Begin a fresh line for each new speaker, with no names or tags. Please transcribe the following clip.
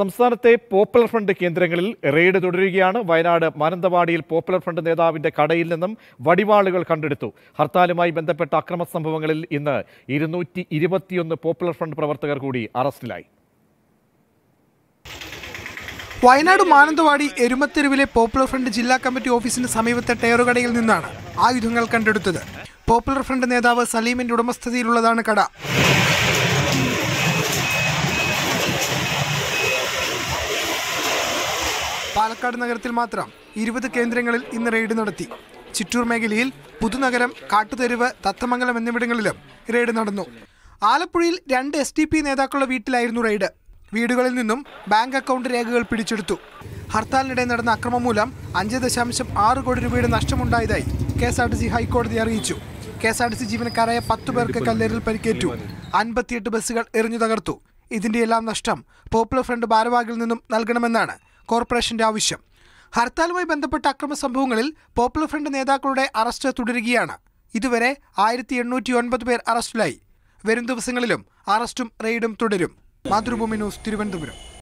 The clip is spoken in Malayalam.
സംസ്ഥാനത്തെ പോപ്പുലർ ഫ്രണ്ട് കേന്ദ്രങ്ങളിൽ റെയ്ഡ് തുടരുകയാണ് വയനാട് മാനന്തവാടിയിൽ പോപ്പുലർ ഫ്രണ്ട് നേതാവിന്റെ കടയിൽ നിന്നും വടിവാളുകൾ കണ്ടെടുത്തു ഹർത്താലുമായി ബന്ധപ്പെട്ട അക്രമ സംഭവങ്ങളിൽ ഇന്ന് ഇരുന്നൂറ്റി ഇരുപത്തിയൊന്ന് പോപ്പുലർ ഫ്രണ്ട് പ്രവർത്തകർ കൂടി അറസ്റ്റിലായി
വയനാട് മാനന്തവാടി എരുമത്തെരുവിലെ പോപ്പുലർ ഫ്രണ്ട് ജില്ലാ കമ്മിറ്റി ഓഫീസിന് സമീപത്തെ ടയറുകടയിൽ നിന്നാണ് ആയുധങ്ങൾ കണ്ടെടുത്തത് പോപ്പുലർ ഫ്രണ്ട് നേതാവ് സലീമിന്റെ ഉടമസ്ഥതയിലുള്ളതാണ് കട പാലക്കാട് നഗരത്തിൽ മാത്രം ഇരുപത് കേന്ദ്രങ്ങളിൽ ഇന്ന് റെയ്ഡ് നടത്തി ചിറ്റൂർ മേഖലയിൽ പുതുനഗരം കാട്ടുതെരുവ് തത്തമംഗലം എന്നിവിടങ്ങളിലും റെയ്ഡ് നടന്നു ആലപ്പുഴയിൽ രണ്ട് എസ് ഡി പി നേതാക്കളുടെ വീട്ടിലായിരുന്നു റെയ്ഡ് വീടുകളിൽ നിന്നും ബാങ്ക് അക്കൗണ്ട് രേഖകൾ പിടിച്ചെടുത്തു ഹർത്താലിനിടെ നടന്ന അക്രമം മൂലം അഞ്ച് ദശാംശം ആറ് കോടി രൂപയുടെ നഷ്ടമുണ്ടായതായി K S R T C ഹൈക്കോടതി അറിയിച്ചു K S R T C ജീവനക്കാരായ പത്ത് പേർക്ക് കല്ലേറിൽ പരിക്കേറ്റു അൻപത്തിയെട്ട് ബസ്സുകൾ എറിഞ്ഞു തകർത്തു ഇതിന്റെയെല്ലാം നഷ്ടം പോപ്പുലർ ഫ്രണ്ട് ഭാരവാഹിൽ നിന്നും നൽകണമെന്നാണ് കോർപ്പറേഷന്റെ ആവശ്യം ഹർത്താലുമായി ബന്ധപ്പെട്ട അക്രമ സംഭവങ്ങളിൽ പോപ്പുലർ ഫ്രണ്ട് നേതാക്കളുടെ അറസ്റ്റ് തുടരുകയാണ് ഇതുവരെ ആയിരത്തി എണ്ണൂറ്റി ഒൻപത് പേർ അറസ്റ്റിലായി വരും ദിവസങ്ങളിലും അറസ്റ്റും റെയ്ഡും തുടരും മാതൃഭൂമി ന്യൂസ് തിരുവനന്തപുരം